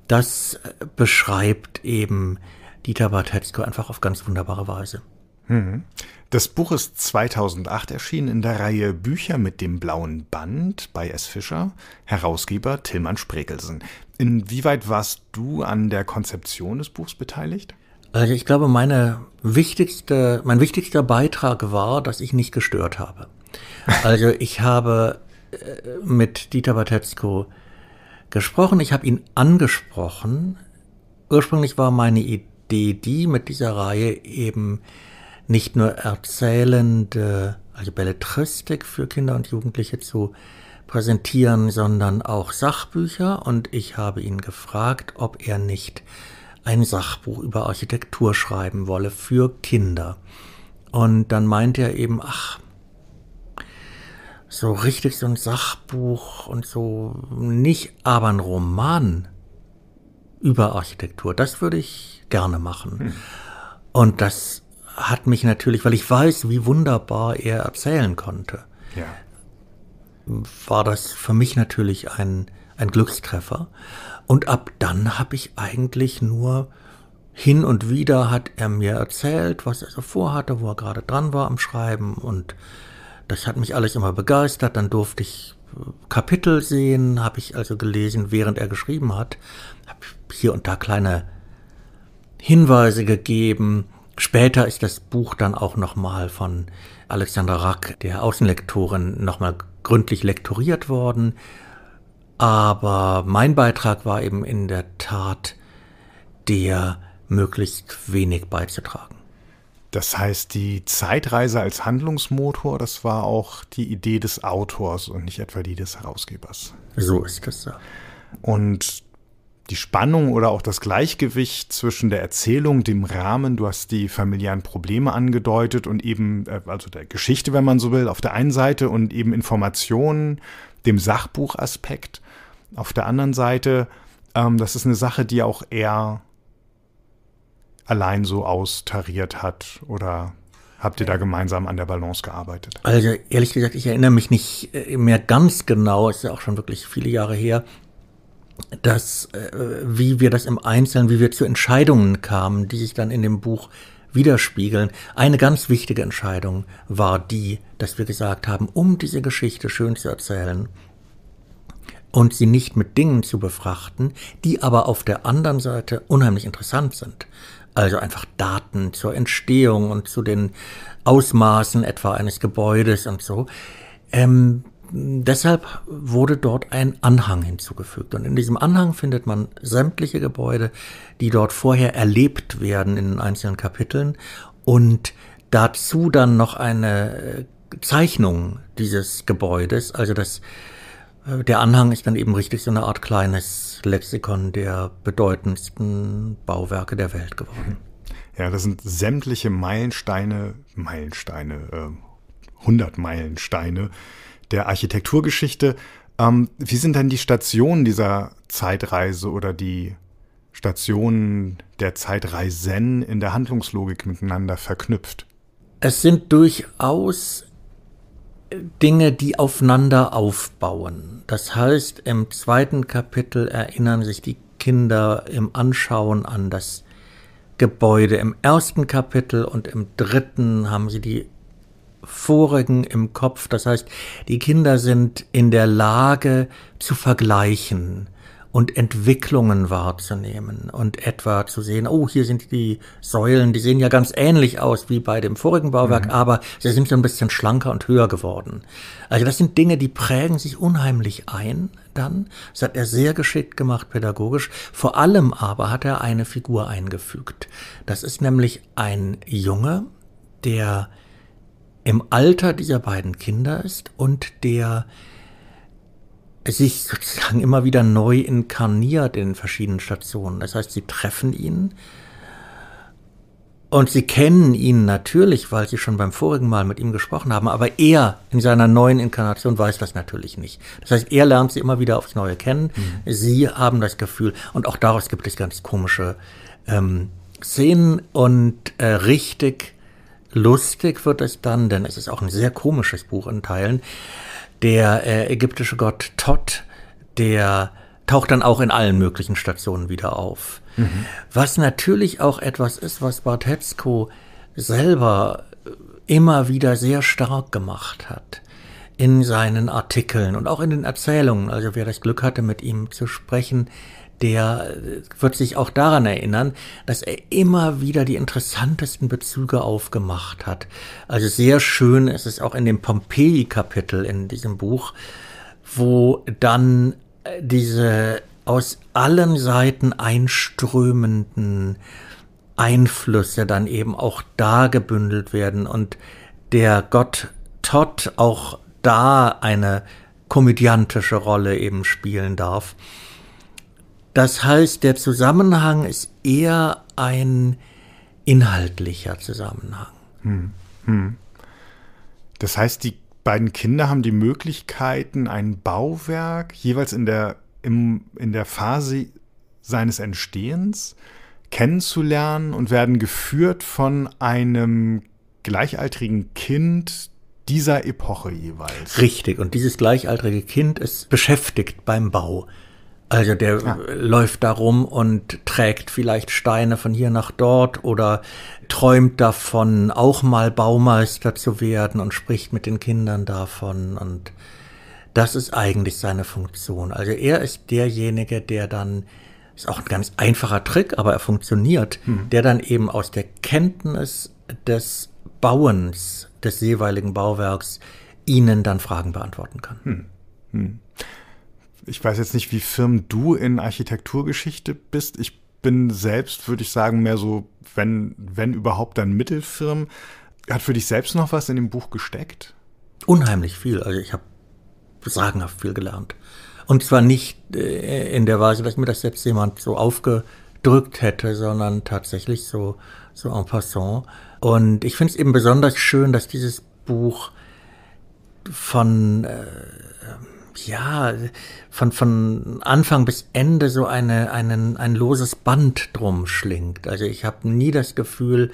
das äh, beschreibt eben Dieter Bartetzko einfach auf ganz wunderbare Weise. Mhm. Das Buch ist 2008 erschienen in der Reihe Bücher mit dem blauen Band bei S. Fischer, Herausgeber Tillmann Sprekelsen. Inwieweit warst du an der Konzeption des Buchs beteiligt? Also ich glaube, meine wichtigste, mein wichtigster Beitrag war, dass ich nicht gestört habe. Also ich habe äh, mit Dieter Batetzko gesprochen, ich habe ihn angesprochen. Ursprünglich war meine Idee die, mit dieser Reihe eben nicht nur erzählende, äh, also Belletristik für Kinder und Jugendliche zu präsentieren, sondern auch Sachbücher. Und ich habe ihn gefragt, ob er nicht ein Sachbuch über Architektur schreiben wolle für Kinder. Und dann meinte er eben, ach, so richtig so ein Sachbuch und so nicht, aber ein Roman über Architektur, das würde ich gerne machen. Hm. Und das hat mich natürlich, weil ich weiß, wie wunderbar er erzählen konnte, ja. war das für mich natürlich ein, ein Glückstreffer. Und ab dann habe ich eigentlich nur hin und wieder hat er mir erzählt, was er so vorhatte, wo er gerade dran war am Schreiben und das hat mich alles immer begeistert. Dann durfte ich äh, Kapitel sehen, habe ich also gelesen, während er geschrieben hat, habe hier und da kleine Hinweise gegeben Später ist das Buch dann auch nochmal von Alexander Rack, der Außenlektorin, nochmal gründlich lektoriert worden. Aber mein Beitrag war eben in der Tat der, möglichst wenig beizutragen. Das heißt, die Zeitreise als Handlungsmotor, das war auch die Idee des Autors und nicht etwa die des Herausgebers. So ist das ja. Und die Spannung oder auch das Gleichgewicht zwischen der Erzählung, dem Rahmen, du hast die familiären Probleme angedeutet und eben, äh, also der Geschichte, wenn man so will, auf der einen Seite und eben Informationen, dem Sachbuchaspekt auf der anderen Seite. Ähm, das ist eine Sache, die auch er allein so austariert hat oder Habt ihr da gemeinsam an der Balance gearbeitet? Also ehrlich gesagt, ich erinnere mich nicht äh, mehr ganz genau, ist ja auch schon wirklich viele Jahre her, dass, äh, wie wir das im Einzelnen, wie wir zu Entscheidungen kamen, die sich dann in dem Buch widerspiegeln. Eine ganz wichtige Entscheidung war die, dass wir gesagt haben, um diese Geschichte schön zu erzählen und sie nicht mit Dingen zu befrachten, die aber auf der anderen Seite unheimlich interessant sind. Also einfach Daten zur Entstehung und zu den Ausmaßen etwa eines Gebäudes und so. Ähm, deshalb wurde dort ein Anhang hinzugefügt. Und in diesem Anhang findet man sämtliche Gebäude, die dort vorher erlebt werden in den einzelnen Kapiteln und dazu dann noch eine äh, Zeichnung dieses Gebäudes. Also das, äh, der Anhang ist dann eben richtig so eine Art kleines Lexikon der bedeutendsten Bauwerke der Welt geworden. Ja, das sind sämtliche Meilensteine, Meilensteine, äh, 100 Meilensteine der Architekturgeschichte. Ähm, wie sind denn die Stationen dieser Zeitreise oder die Stationen der Zeitreisen in der Handlungslogik miteinander verknüpft? Es sind durchaus äh, Dinge, die aufeinander aufbauen. Das heißt, im zweiten Kapitel erinnern sich die Kinder im Anschauen an das Gebäude im ersten Kapitel und im dritten haben sie die vorigen im Kopf. Das heißt, die Kinder sind in der Lage zu vergleichen und Entwicklungen wahrzunehmen und etwa zu sehen, oh, hier sind die Säulen, die sehen ja ganz ähnlich aus wie bei dem vorigen Bauwerk, mhm. aber sie sind so ein bisschen schlanker und höher geworden. Also das sind Dinge, die prägen sich unheimlich ein dann. Das hat er sehr geschickt gemacht pädagogisch. Vor allem aber hat er eine Figur eingefügt. Das ist nämlich ein Junge, der im Alter dieser beiden Kinder ist und der sich sozusagen immer wieder neu inkarniert in verschiedenen Stationen. Das heißt, sie treffen ihn und sie kennen ihn natürlich, weil sie schon beim vorigen Mal mit ihm gesprochen haben, aber er in seiner neuen Inkarnation weiß das natürlich nicht. Das heißt, er lernt sie immer wieder aufs Neue kennen, mhm. sie haben das Gefühl und auch daraus gibt es ganz komische ähm, Szenen und äh, richtig Lustig wird es dann, denn es ist auch ein sehr komisches Buch in Teilen. Der äh, ägyptische Gott Todd, der taucht dann auch in allen möglichen Stationen wieder auf. Mhm. Was natürlich auch etwas ist, was Bart Hetzko selber äh, immer wieder sehr stark gemacht hat in seinen Artikeln und auch in den Erzählungen. Also wer das Glück hatte, mit ihm zu sprechen, der äh, wird sich auch daran erinnern, dass er immer wieder die interessantesten Bezüge aufgemacht hat. Also sehr schön ist es auch in dem Pompeji-Kapitel in diesem Buch, wo dann äh, diese aus allen Seiten einströmenden Einflüsse dann eben auch da gebündelt werden und der Gott Todd auch da eine komödiantische Rolle eben spielen darf. Das heißt, der Zusammenhang ist eher ein inhaltlicher Zusammenhang. Hm. Hm. Das heißt, die beiden Kinder haben die Möglichkeiten, ein Bauwerk jeweils in der, im, in der Phase seines Entstehens kennenzulernen und werden geführt von einem gleichaltrigen Kind dieser Epoche jeweils. Richtig, und dieses gleichaltrige Kind ist beschäftigt beim Bau. Also der ja. Äh, läuft da rum und trägt vielleicht Steine von hier nach dort oder träumt davon, auch mal Baumeister zu werden und spricht mit den Kindern davon. Und das ist eigentlich seine Funktion. Also er ist derjenige, der dann, ist auch ein ganz einfacher Trick, aber er funktioniert, hm. der dann eben aus der Kenntnis des Bauens des jeweiligen Bauwerks ihnen dann Fragen beantworten kann. Hm. Hm ich weiß jetzt nicht, wie firm du in Architekturgeschichte bist. Ich bin selbst, würde ich sagen, mehr so, wenn, wenn überhaupt, dann Mittelfirm. Hat für dich selbst noch was in dem Buch gesteckt? Unheimlich viel. Also ich habe sagenhaft viel gelernt. Und zwar nicht äh, in der Weise, dass mir das jetzt jemand so aufgedrückt hätte, sondern tatsächlich so, so en passant. Und ich finde es eben besonders schön, dass dieses Buch von äh, ja, von, von Anfang bis Ende so eine, einen, ein loses Band drum schlingt. Also ich habe nie das Gefühl,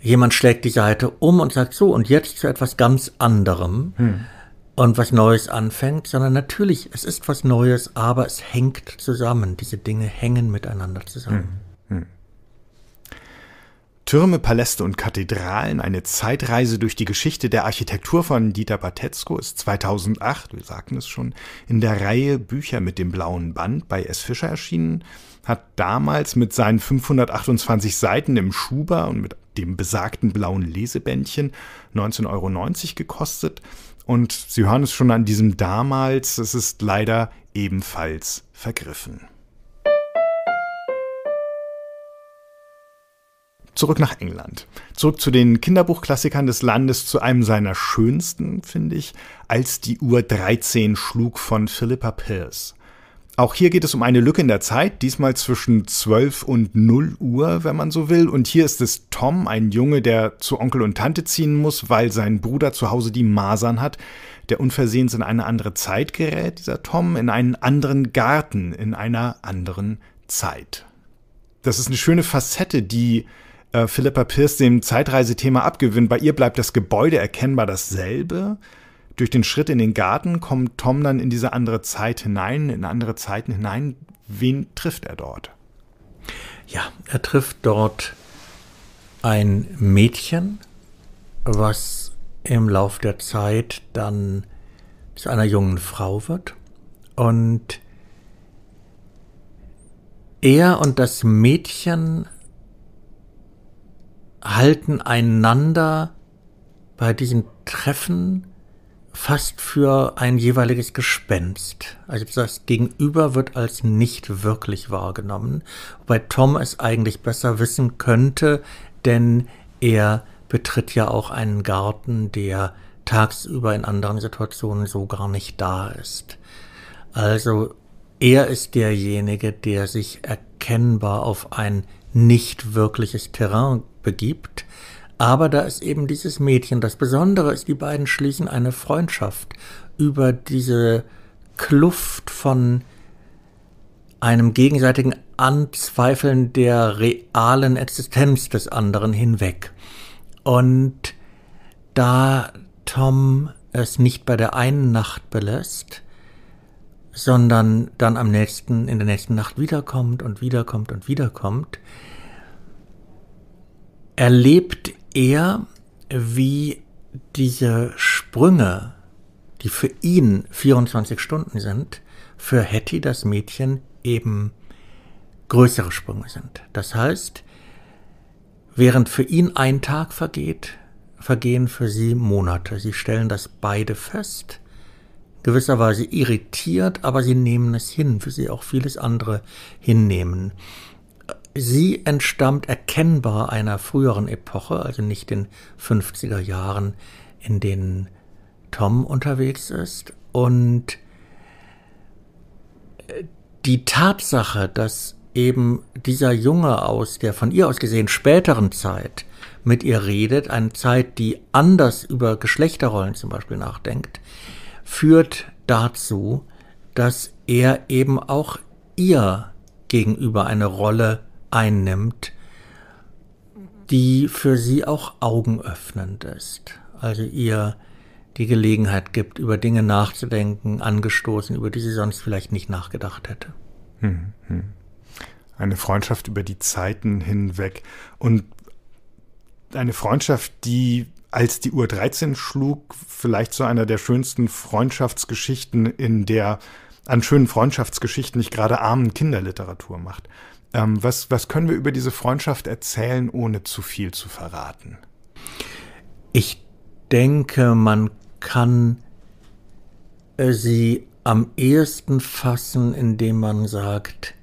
jemand schlägt die Seite um und sagt so, und jetzt zu etwas ganz anderem. Hm. Und was Neues anfängt, sondern natürlich, es ist was Neues, aber es hängt zusammen. Diese Dinge hängen miteinander zusammen. Hm. Türme, Paläste und Kathedralen, eine Zeitreise durch die Geschichte der Architektur von Dieter Batetzko ist 2008, wir sagten es schon, in der Reihe Bücher mit dem blauen Band bei S. Fischer erschienen, hat damals mit seinen 528 Seiten im Schuber und mit dem besagten blauen Lesebändchen 19,90 Euro gekostet. Und Sie hören es schon an diesem damals, es ist leider ebenfalls vergriffen. zurück nach England. Zurück zu den Kinderbuchklassikern des Landes, zu einem seiner schönsten, finde ich, als die Uhr 13 schlug von Philippa Pierce. Auch hier geht es um eine Lücke in der Zeit, diesmal zwischen 12 und 0 Uhr, wenn man so will. Und hier ist es Tom, ein Junge, der zu Onkel und Tante ziehen muss, weil sein Bruder zu Hause die Masern hat, der unversehens in eine andere Zeit gerät, dieser Tom, in einen anderen Garten, in einer anderen Zeit. Das ist eine schöne Facette, die äh, Philippa Pierce dem Zeitreisethema abgewinnt. Bei ihr bleibt das Gebäude erkennbar dasselbe. Durch den Schritt in den Garten kommt Tom dann in diese andere Zeit hinein, in andere Zeiten hinein. Wen trifft er dort? Ja, er trifft dort ein Mädchen, was im Lauf der Zeit dann zu einer jungen Frau wird. Und er und das Mädchen halten einander bei diesen Treffen fast für ein jeweiliges Gespenst. Also das Gegenüber wird als nicht wirklich wahrgenommen, wobei Tom es eigentlich besser wissen könnte, denn er betritt ja auch einen Garten, der tagsüber in anderen Situationen so gar nicht da ist. Also er ist derjenige, der sich erkennbar auf ein nicht wirkliches Terrain begibt. Aber da ist eben dieses Mädchen. Das Besondere ist, die beiden schließen eine Freundschaft über diese Kluft von einem gegenseitigen Anzweifeln der realen Existenz des anderen hinweg. Und da Tom es nicht bei der einen Nacht belässt, sondern dann am nächsten, in der nächsten Nacht wiederkommt und wiederkommt und wiederkommt, erlebt er, wie diese Sprünge, die für ihn 24 Stunden sind, für Hetty, das Mädchen, eben größere Sprünge sind. Das heißt, während für ihn ein Tag vergeht, vergehen für sie Monate. Sie stellen das beide fest, gewisserweise irritiert, aber sie nehmen es hin, für sie auch vieles andere hinnehmen. Sie entstammt erkennbar einer früheren Epoche, also nicht den 50er Jahren, in denen Tom unterwegs ist. Und äh, die Tatsache, dass eben dieser Junge aus der von ihr aus gesehen späteren Zeit mit ihr redet, eine Zeit, die anders über Geschlechterrollen zum Beispiel nachdenkt, führt dazu, dass er eben auch ihr gegenüber eine Rolle einnimmt, die für sie auch augenöffnend ist. Also ihr die Gelegenheit gibt, über Dinge nachzudenken, angestoßen, über die sie sonst vielleicht nicht nachgedacht hätte. Hm, hm. Eine Freundschaft über die Zeiten hinweg und eine Freundschaft, die als die Uhr 13 schlug, vielleicht zu so einer der schönsten Freundschaftsgeschichten in der an schönen Freundschaftsgeschichten nicht gerade armen Kinderliteratur macht. Ähm, was, was können wir über diese Freundschaft erzählen, ohne zu viel zu verraten? Ich denke, man kann äh, sie am ehesten fassen, indem man sagt,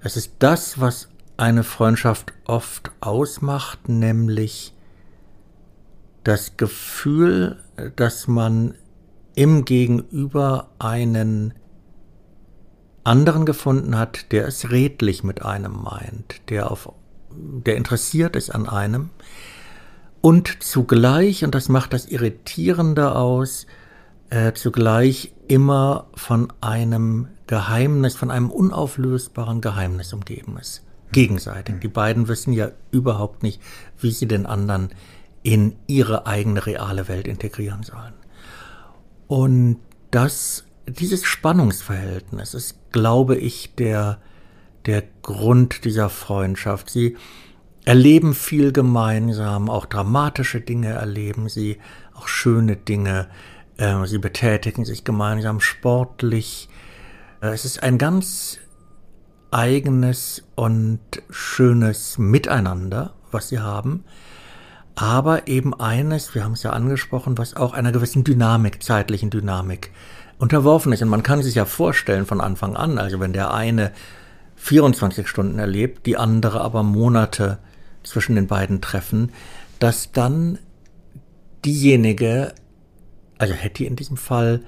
es ist das, was eine Freundschaft oft ausmacht, nämlich das Gefühl, dass man im Gegenüber einen anderen gefunden hat, der es redlich mit einem meint, der, auf, der interessiert ist an einem und zugleich, und das macht das Irritierende aus, äh, zugleich immer von einem Geheimnis, von einem unauflösbaren Geheimnis umgeben ist. Hm. Gegenseitig. Hm. Die beiden wissen ja überhaupt nicht, wie sie den anderen in ihre eigene reale Welt integrieren sollen. Und das dieses Spannungsverhältnis ist, glaube ich, der, der Grund dieser Freundschaft. Sie erleben viel gemeinsam, auch dramatische Dinge erleben sie, auch schöne Dinge. Ähm, sie betätigen sich gemeinsam sportlich. Äh, es ist ein ganz eigenes und schönes Miteinander, was sie haben. Aber eben eines, wir haben es ja angesprochen, was auch einer gewissen Dynamik, zeitlichen Dynamik äh, unterworfen ist. Und man kann sich ja vorstellen von Anfang an, also wenn der eine 24 Stunden erlebt, die andere aber Monate zwischen den beiden Treffen, dass dann diejenige, also Hetty in diesem Fall,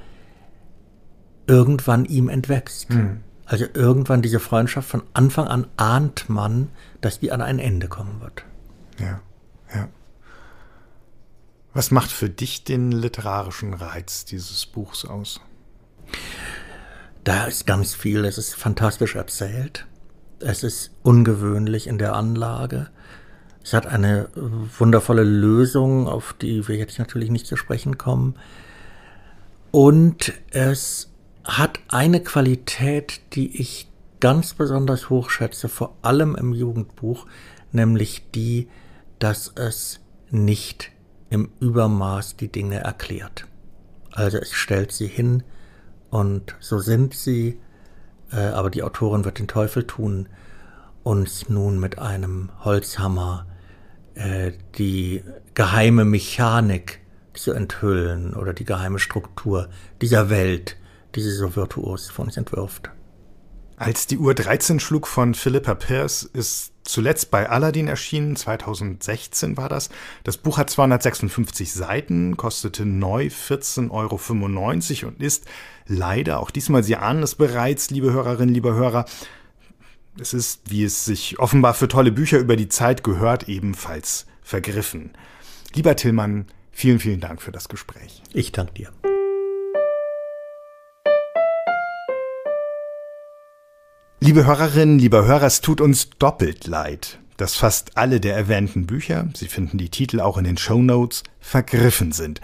irgendwann ihm entwächst. Hm. Also irgendwann diese Freundschaft von Anfang an ahnt man, dass die an ein Ende kommen wird. Ja, ja. Was macht für dich den literarischen Reiz dieses Buchs aus? Da ist ganz viel, es ist fantastisch erzählt, es ist ungewöhnlich in der Anlage. Es hat eine äh, wundervolle Lösung, auf die wir jetzt natürlich nicht zu sprechen kommen. Und es hat eine Qualität, die ich ganz besonders hoch schätze, vor allem im Jugendbuch, nämlich die, dass es nicht im Übermaß die Dinge erklärt. Also es stellt sie hin, und so sind sie, äh, aber die Autorin wird den Teufel tun, uns nun mit einem Holzhammer äh, die geheime Mechanik zu enthüllen oder die geheime Struktur dieser Welt, die sie so virtuos von uns entwirft. Als die Uhr 13 schlug von Philippa Pierce ist zuletzt bei Aladdin erschienen, 2016 war das. Das Buch hat 256 Seiten, kostete neu 14,95 Euro und ist leider, auch diesmal, Sie ahnen es bereits, liebe Hörerinnen, liebe Hörer, es ist, wie es sich offenbar für tolle Bücher über die Zeit gehört, ebenfalls vergriffen. Lieber Tillmann, vielen, vielen Dank für das Gespräch. Ich danke dir. Liebe Hörerinnen, liebe Hörer, es tut uns doppelt leid, dass fast alle der erwähnten Bücher, Sie finden die Titel auch in den Shownotes, vergriffen sind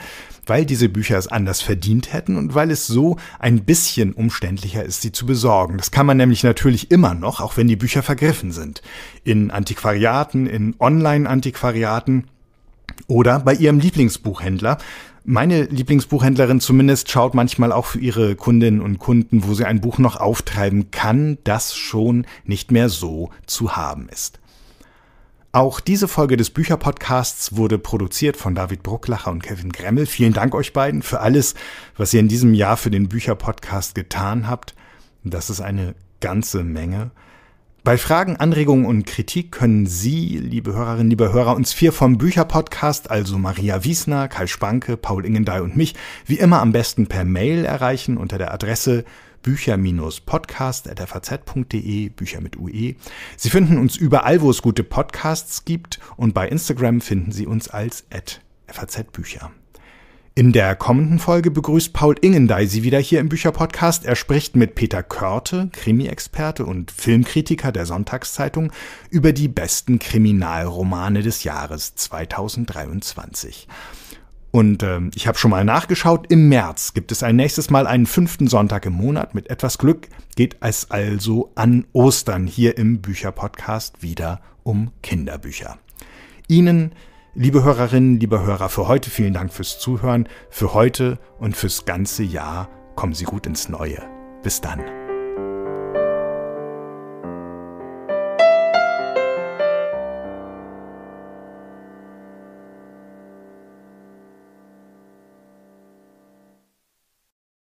weil diese Bücher es anders verdient hätten und weil es so ein bisschen umständlicher ist, sie zu besorgen. Das kann man nämlich natürlich immer noch, auch wenn die Bücher vergriffen sind. In Antiquariaten, in Online-Antiquariaten oder bei ihrem Lieblingsbuchhändler, meine Lieblingsbuchhändlerin zumindest schaut manchmal auch für ihre Kundinnen und Kunden, wo sie ein Buch noch auftreiben kann, das schon nicht mehr so zu haben ist. Auch diese Folge des Bücherpodcasts wurde produziert von David Brucklacher und Kevin Gremmel. Vielen Dank euch beiden für alles, was ihr in diesem Jahr für den Bücherpodcast getan habt. Das ist eine ganze Menge. Bei Fragen, Anregungen und Kritik können Sie, liebe Hörerinnen, liebe Hörer, uns vier vom Bücherpodcast, also Maria Wiesner, Kai Spanke, Paul Ingendey und mich, wie immer am besten per Mail erreichen unter der Adresse bücher-podcast.faz.de, Bücher mit UE. Sie finden uns überall, wo es gute Podcasts gibt und bei Instagram finden Sie uns als FAZ-Bücher. In der kommenden Folge begrüßt Paul Ingendey Sie wieder hier im Bücherpodcast. Er spricht mit Peter Körte, Krimi-Experte und Filmkritiker der Sonntagszeitung, über die besten Kriminalromane des Jahres 2023. Und ähm, ich habe schon mal nachgeschaut, im März gibt es ein nächstes Mal einen fünften Sonntag im Monat. Mit etwas Glück geht es also an Ostern hier im Bücherpodcast wieder um Kinderbücher. Ihnen, liebe Hörerinnen, liebe Hörer, für heute vielen Dank fürs Zuhören, für heute und fürs ganze Jahr. Kommen Sie gut ins Neue. Bis dann.